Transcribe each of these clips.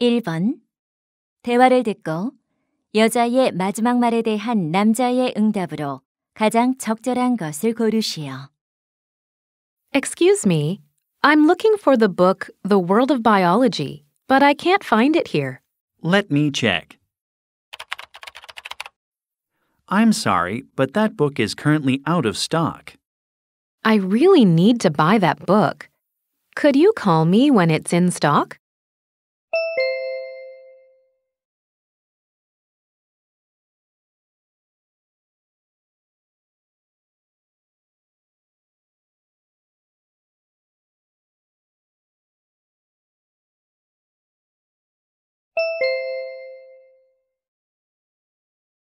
1번 대화를 듣고 여자의 마지막 말에 대한 남자의 응답으로 가장 적절한 것을 고르시오. Excuse me. I'm looking for the book The World of Biology, but I can't find it here. Let me check. I'm sorry, but that book is currently out of stock. I really need to buy that book. Could you call me when it's in stock?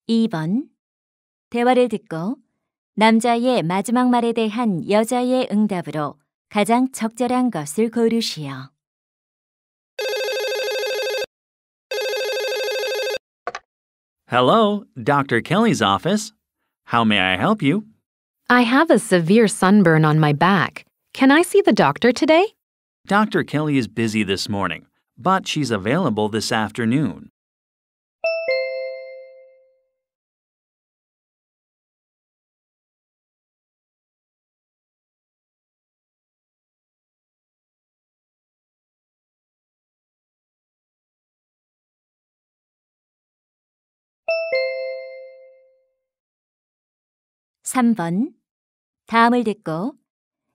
2번 대화를 듣고 남자의 마지막 말에 대한 여자의 응답으로 가장 적절한 것을 고르시오. Hello, Dr. Kelly's office. How may I help you? I have a severe sunburn on my back. Can I see the doctor today? Dr. Kelly is busy this morning, but she's available this afternoon. 3번. 다음을 듣고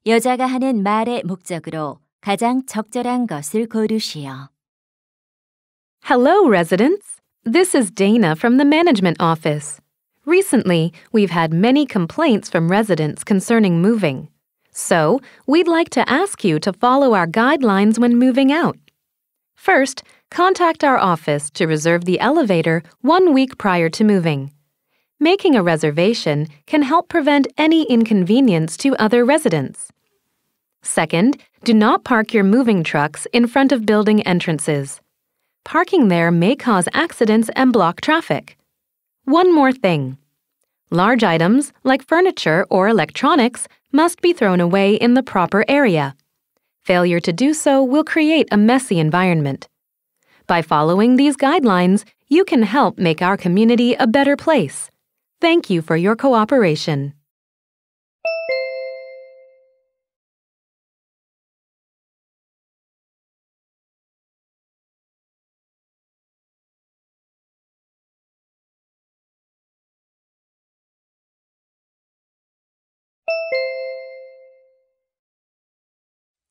여자가 하는 말의 목적으로 가장 적절한 것을 고르시오. Hello, residents. This is Dana from the management office. Recently, we've had many complaints from residents concerning moving. So, we'd like to ask you to follow our guidelines when moving out. First, contact our office to reserve the elevator one week prior to moving. Making a reservation can help prevent any inconvenience to other residents. Second, do not park your moving trucks in front of building entrances. Parking there may cause accidents and block traffic. One more thing. Large items, like furniture or electronics, must be thrown away in the proper area. Failure to do so will create a messy environment. By following these guidelines, you can help make our community a better place. Thank you for your cooperation.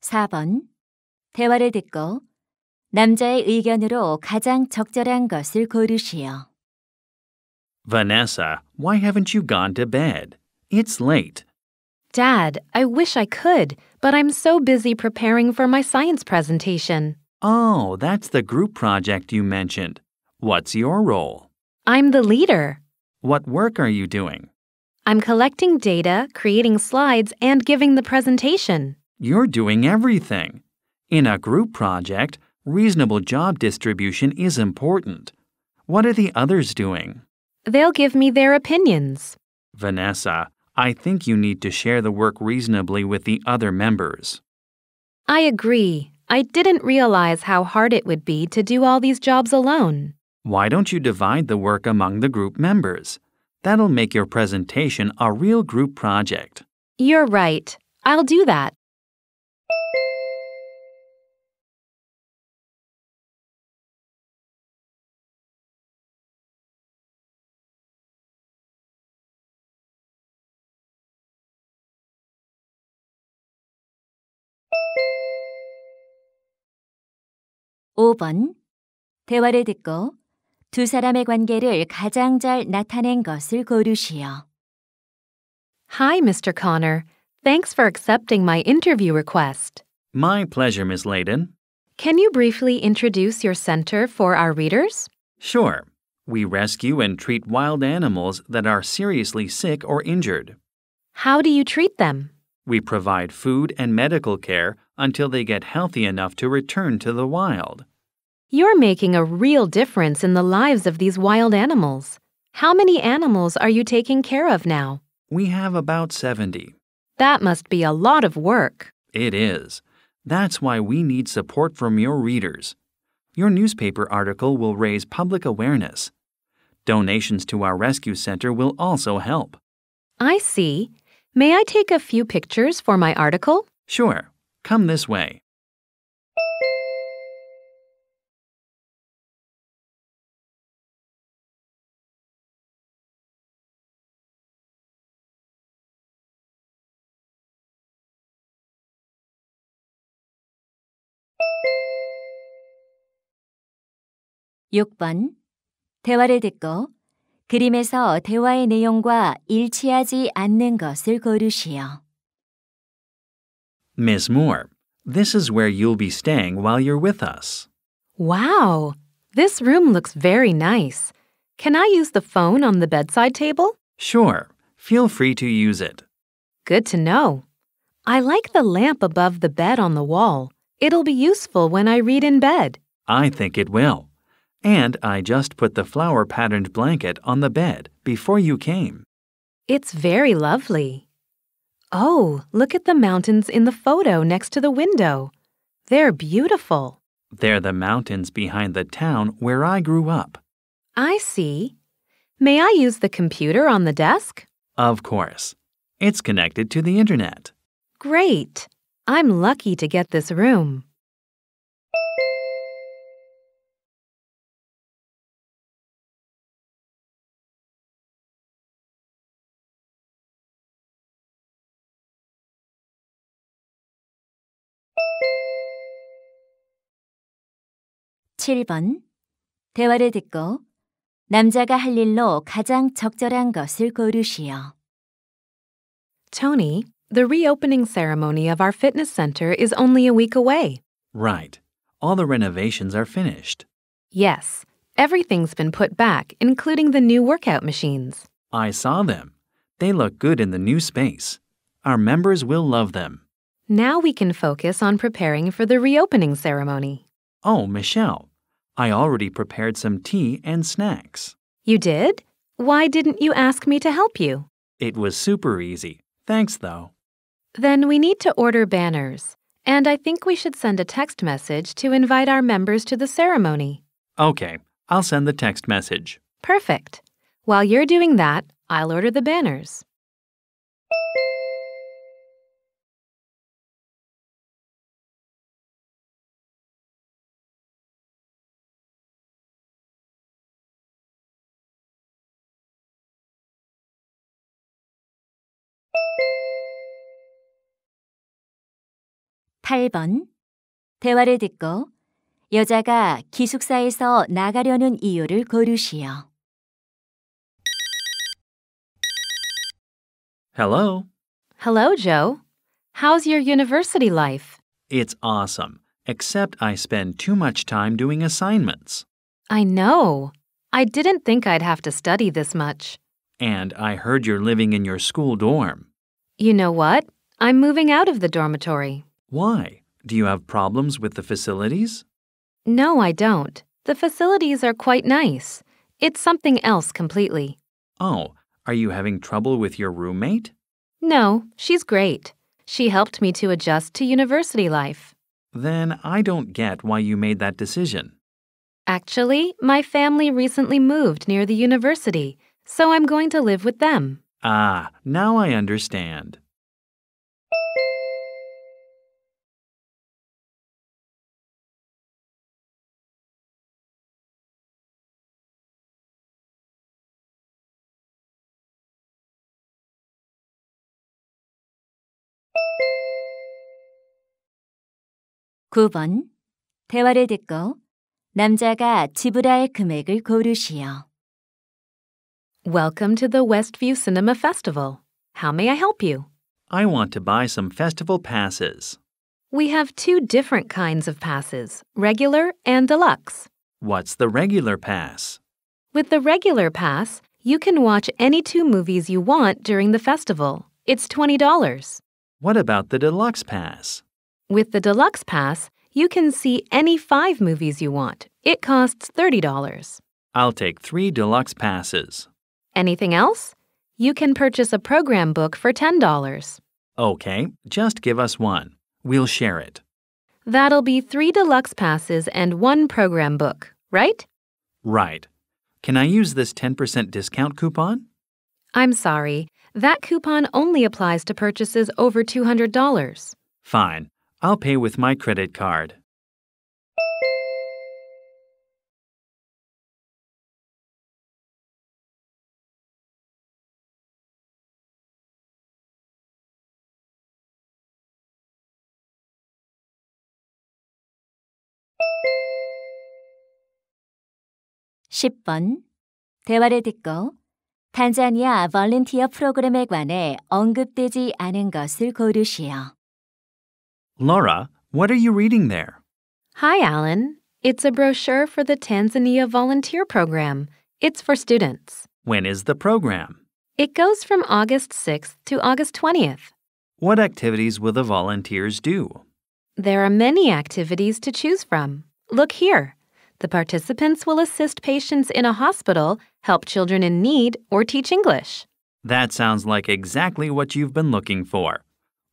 (4번) 대화를 듣고 남자의 의견으로 가장 적절한 것을 고르시오. Vanessa, why haven't you gone to bed? It's late. Dad, I wish I could, but I'm so busy preparing for my science presentation. Oh, that's the group project you mentioned. What's your role? I'm the leader. What work are you doing? I'm collecting data, creating slides, and giving the presentation. You're doing everything. In a group project, reasonable job distribution is important. What are the others doing? They'll give me their opinions. Vanessa, I think you need to share the work reasonably with the other members. I agree. I didn't realize how hard it would be to do all these jobs alone. Why don't you divide the work among the group members? That'll make your presentation a real group project. You're right. I'll do that. 5번. 대화를 듣고 두 사람의 관계를 가장 잘 나타낸 것을 고르시오. Hi, Mr. Connor. Thanks for accepting my interview request. My pleasure, Ms. Layden. Can you briefly introduce your center for our readers? Sure. We rescue and treat wild animals that are seriously sick or injured. How do you treat them? We provide food and medical care until they get healthy enough to return to the wild. You're making a real difference in the lives of these wild animals. How many animals are you taking care of now? We have about 70. That must be a lot of work. It is. That's why we need support from your readers. Your newspaper article will raise public awareness. Donations to our rescue center will also help. I see. May I take a few pictures for my article? Sure. Come this way. (6번) 대화를 듣고 그림에서 대화의 내용과 일치하지 않는 것을 고르시오. Miss Moore, this is where you'll be staying while you're with us. Wow, this room looks very nice. Can I use the phone on the bedside table? Sure, feel free to use it. Good to know. I like the lamp above the bed on the wall. It'll be useful when I read in bed. I think it will. And I just put the flower patterned blanket on the bed before you came. It's very lovely. Oh, look at the mountains in the photo next to the window. They're beautiful. They're the mountains behind the town where I grew up. I see. May I use the computer on the desk? Of course. It's connected to the internet. Great. I'm lucky to get this room. 7번. 대화를 듣고 남자가 할 일로 가장 적절한 것을 고르시오. Tony, the reopening ceremony of our fitness center is only a week away. Right. All the renovations are finished. Yes. Everything's been put back, including the new workout machines. I saw them. They look good in the new space. Our members will love them. Now we can focus on preparing for the reopening ceremony. Oh, Michelle, I already prepared some tea and snacks. You did? Why didn't you ask me to help you? It was super easy. Thanks, though. Then we need to order banners. And I think we should send a text message to invite our members to the ceremony. Okay, I'll send the text message. Perfect. While you're doing that, I'll order the banners. 8번 대화를 듣고 여자가 기숙사에서 나가려는 이유를 고르시오. Hello. Hello, Joe. How's your university life? It's awesome, except I spend too much time doing assignments. I know. I didn't think I'd have to study this much. And I heard you're living in your school dorm. You know what? I'm moving out of the dormitory. Why? Do you have problems with the facilities? No, I don't. The facilities are quite nice. It's something else completely. Oh, are you having trouble with your roommate? No, she's great. She helped me to adjust to university life. Then I don't get why you made that decision. Actually, my family recently moved near the university, so I'm going to live with them. Ah, now I understand. 9번 대화를 듣고 남자가 지불할 금액을 고르시오. Welcome to the Westview Cinema Festival. How may I help you? I want to buy some festival passes. We have two different kinds of passes, regular and deluxe. What's the regular pass? With the regular pass, you can watch any two movies you want during the festival. It's $20. What about the deluxe pass? With the Deluxe Pass, you can see any five movies you want. It costs $30. I'll take three deluxe passes. Anything else? You can purchase a program book for $10. Okay, just give us one. We'll share it. That'll be three deluxe passes and one program book, right? Right. Can I use this 10% discount coupon? I'm sorry. That coupon only applies to purchases over $200. Fine. I'll pay with my credit card. (10번) 대화를 듣고 탄자니아 볼런티어 프로그램에 관해 언급되지 않은 것을 고르시오. Laura, what are you reading there? Hi, Alan. It's a brochure for the Tanzania Volunteer Program. It's for students. When is the program? It goes from August 6th to August 20th. What activities will the volunteers do? There are many activities to choose from. Look here. The participants will assist patients in a hospital, help children in need, or teach English. That sounds like exactly what you've been looking for.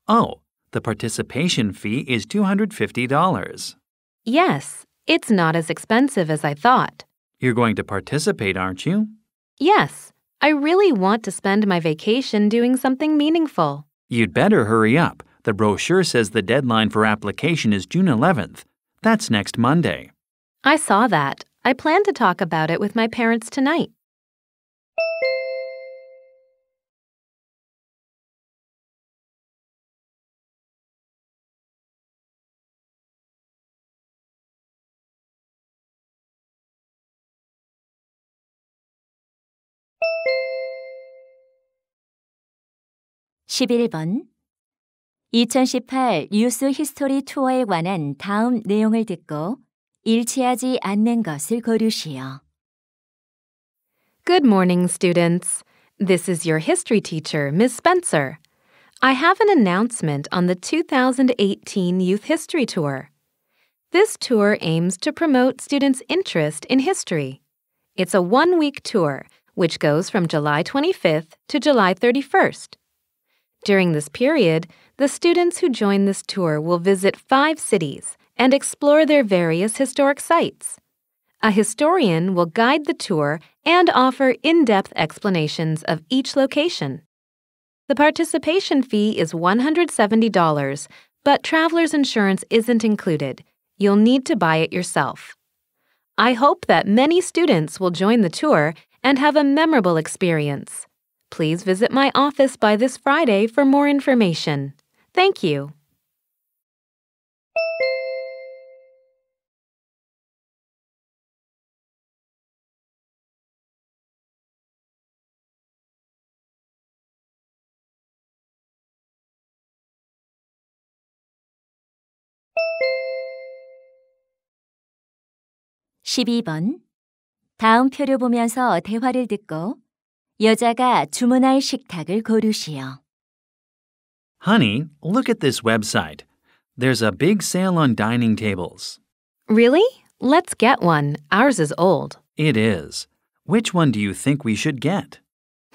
Oh, the participation fee is $250. Yes, it's not as expensive as I thought. You're going to participate, aren't you? Yes, I really want to spend my vacation doing something meaningful. You'd better hurry up. The brochure says the deadline for application is June 11th. That's next Monday. I saw that. I plan to talk about it with my parents tonight. 11번 2018 뉴스 히스토리 투어에 관한 다음 내용을 듣고 일치하지 않는 것을 고르시오. Good morning, students. This is your history teacher, Ms. Spencer. I have an announcement on the 2018 Youth History Tour. This tour aims to promote students' interest in history. It's a one week tour, which goes from July 25th to July 31st. During this period, the students who join this tour will visit five cities and explore their various historic sites. A historian will guide the tour and offer in depth explanations of each location. The participation fee is $170, but traveler's insurance isn't included. You'll need to buy it yourself. I hope that many students will join the tour and have a memorable experience. Please visit my office by this Friday for more information. Thank you. (12번) 다음 표를 보면서 대화를 듣고 여자가 주문할 식탁을 고르시오. Honey, look at this website. There's a big sale on dining tables. Really? Let's get one. Ours is old. It is. Which one do you think we should get?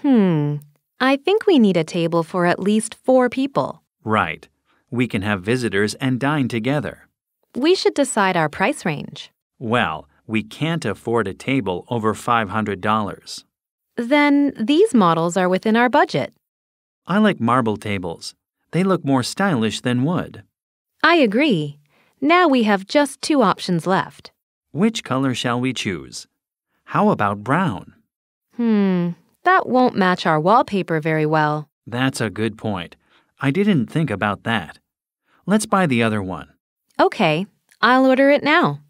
Hmm. I think we need a table for at least four people. Right. We can have visitors and dine together. We should decide our price range. Well, we can't afford a table over $500. Then these models are within our budget. I like marble tables. They look more stylish than wood. I agree. Now we have just two options left. Which color shall we choose? How about brown? Hmm, that won't match our wallpaper very well. That's a good point. I didn't think about that. Let's buy the other one. Okay, I'll order it now.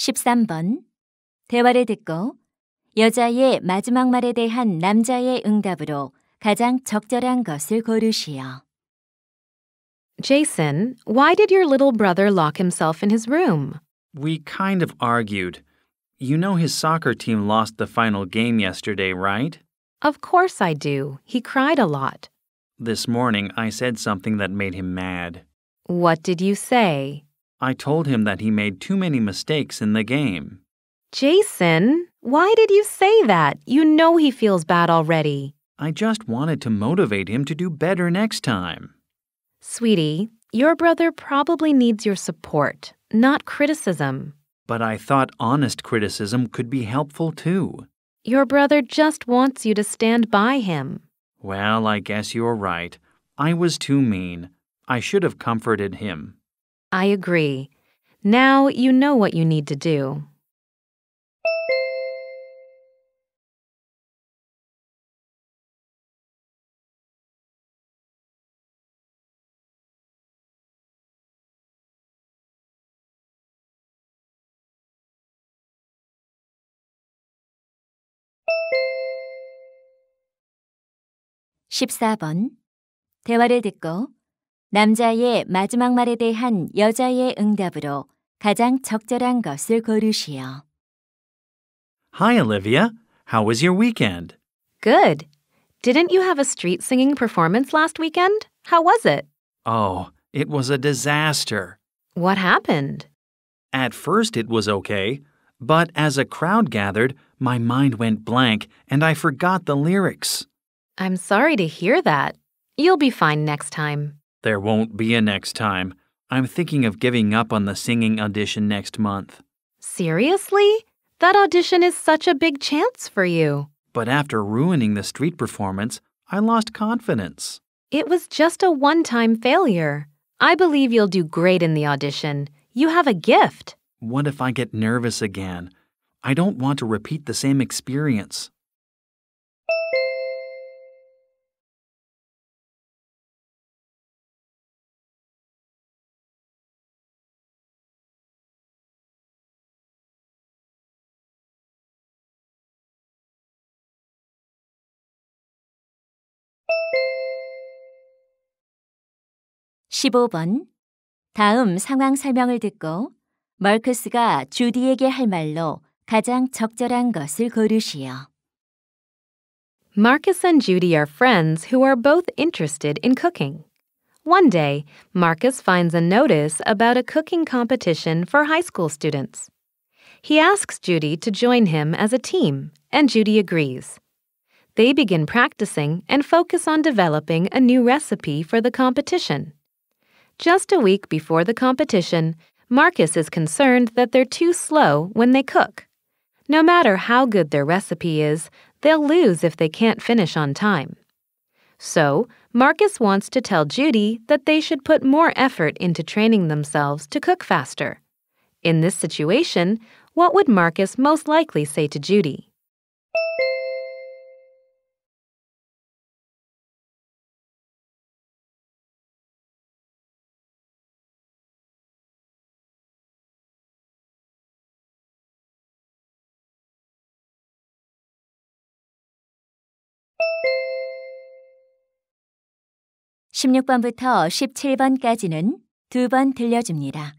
13번 대화를 듣고 여자의 마지막 말에 대한 남자의 응답으로 가장 적절한 것을 고르시오. Jason, why did your little brother lock himself in his room? We kind of argued. You know his soccer team lost the final game yesterday, right? Of course I do. He cried a lot. This morning I said something that made him mad. What did you say? I told him that he made too many mistakes in the game. Jason, why did you say that? You know he feels bad already. I just wanted to motivate him to do better next time. Sweetie, your brother probably needs your support, not criticism. But I thought honest criticism could be helpful too. Your brother just wants you to stand by him. Well, I guess you're right. I was too mean. I should have comforted him. I agree. Now you know what you need to do. (14번) 대화를 듣고 남자의 마지막 말에 대한 여자의 응답으로 가장 적절한 것을 고르시오. Hi, Olivia. How was your weekend? Good. Didn't you have a street singing performance last weekend? How was it? Oh, it was a disaster. What happened? At first, it was okay, but as a crowd gathered, my mind went blank and I forgot the lyrics. I'm sorry to hear that. You'll be fine next time. There won't be a next time. I'm thinking of giving up on the singing audition next month. Seriously? That audition is such a big chance for you. But after ruining the street performance, I lost confidence. It was just a one time failure. I believe you'll do great in the audition. You have a gift. What if I get nervous again? I don't want to repeat the same experience. 15번 다음 상황 설명을 듣고 멀크스가 주디에게 할 말로 가장 적절한 것을 고르시오. Marcus and Judy are friends who are both interested in cooking. One day, Marcus finds a notice about a cooking competition for high school students. He asks Judy to join him as a team, and Judy agrees. They begin practicing and focus on developing a new recipe for the competition. Just a week before the competition, Marcus is concerned that they're too slow when they cook. No matter how good their recipe is, they'll lose if they can't finish on time. So, Marcus wants to tell Judy that they should put more effort into training themselves to cook faster. In this situation, what would Marcus most likely say to Judy? 16번부터 17번까지는 두 번 들려줍니다.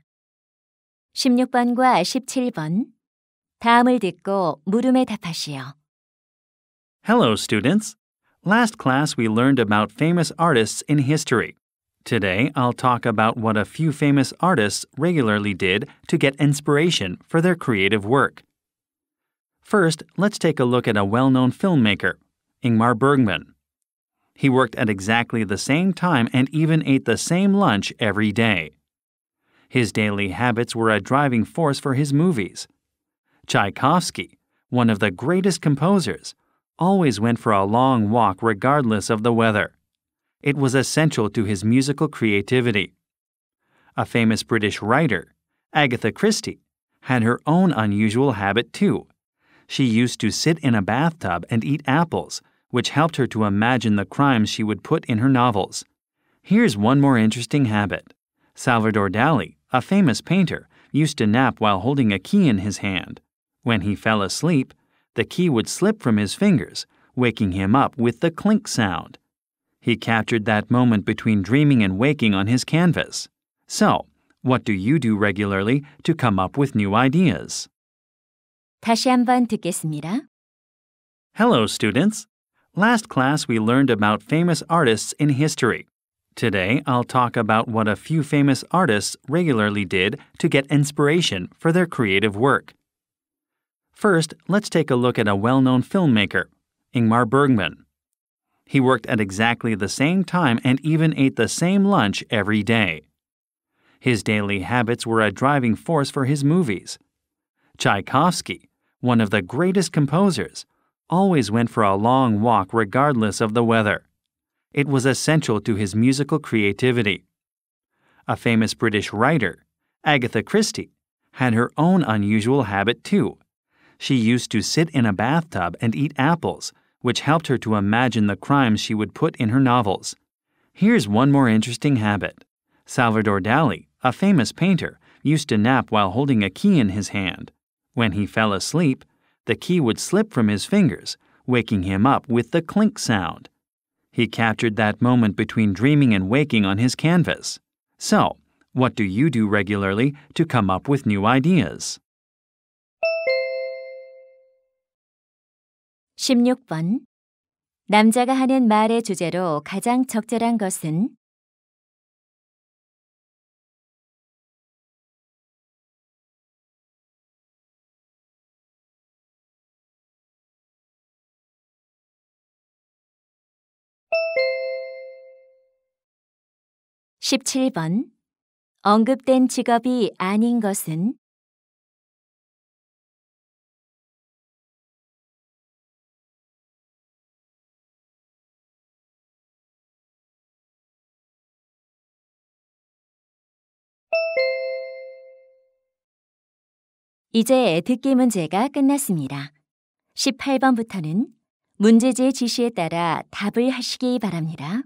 16번과 17번. 다음을 듣고 물음에 답하시오. Hello, students. Last class we learned about famous artists in history. Today I'll talk about what a few famous artists regularly did to get inspiration for their creative work. First, let's take a look at a well known filmmaker, Ingmar Bergman. He worked at exactly the same time and even ate the same lunch every day. His daily habits were a driving force for his movies. Tchaikovsky, one of the greatest composers, always went for a long walk regardless of the weather. It was essential to his musical creativity. A famous British writer, Agatha Christie, had her own unusual habit too. She used to sit in a bathtub and eat apples which helped her to imagine the crimes she would put in her novels. Here's one more interesting habit Salvador Dali, a famous painter, used to nap while holding a key in his hand. When he fell asleep, the key would slip from his fingers, waking him up with the clink sound. He captured that moment between dreaming and waking on his canvas. So, what do you do regularly to come up with new ideas? 다시 한번 듣겠습니다. Hello, students. Last class, we learned about famous artists in history. Today, I'll talk about what a few famous artists regularly did to get inspiration for their creative work. First, let's take a look at a well known filmmaker, Ingmar Bergman. He worked at exactly the same time and even ate the same lunch every day. His daily habits were a driving force for his movies. Tchaikovsky, one of the greatest composers, always went for a long walk regardless of the weather. It was essential to his musical creativity. A famous British writer, Agatha Christie, had her own unusual habit too. She used to sit in a bathtub and eat apples, which helped her to imagine the crimes she would put in her novels. Here's one more interesting habit. Salvador Dali, a famous painter, used to nap while holding a key in his hand. When he fell asleep, the key would slip from his fingers, waking him up with the clink sound. He captured that moment between dreaming and waking on his canvas. So, what do you do regularly to come up with new ideas? 16번 남자가 하는 말의 주제로 가장 적절한 것은 17번 언급된 직업이 아닌 것은 이제 듣기 문제가 끝났습니다. 18번부터는 문제지의 지시에 따라 답을 하시기 바랍니다.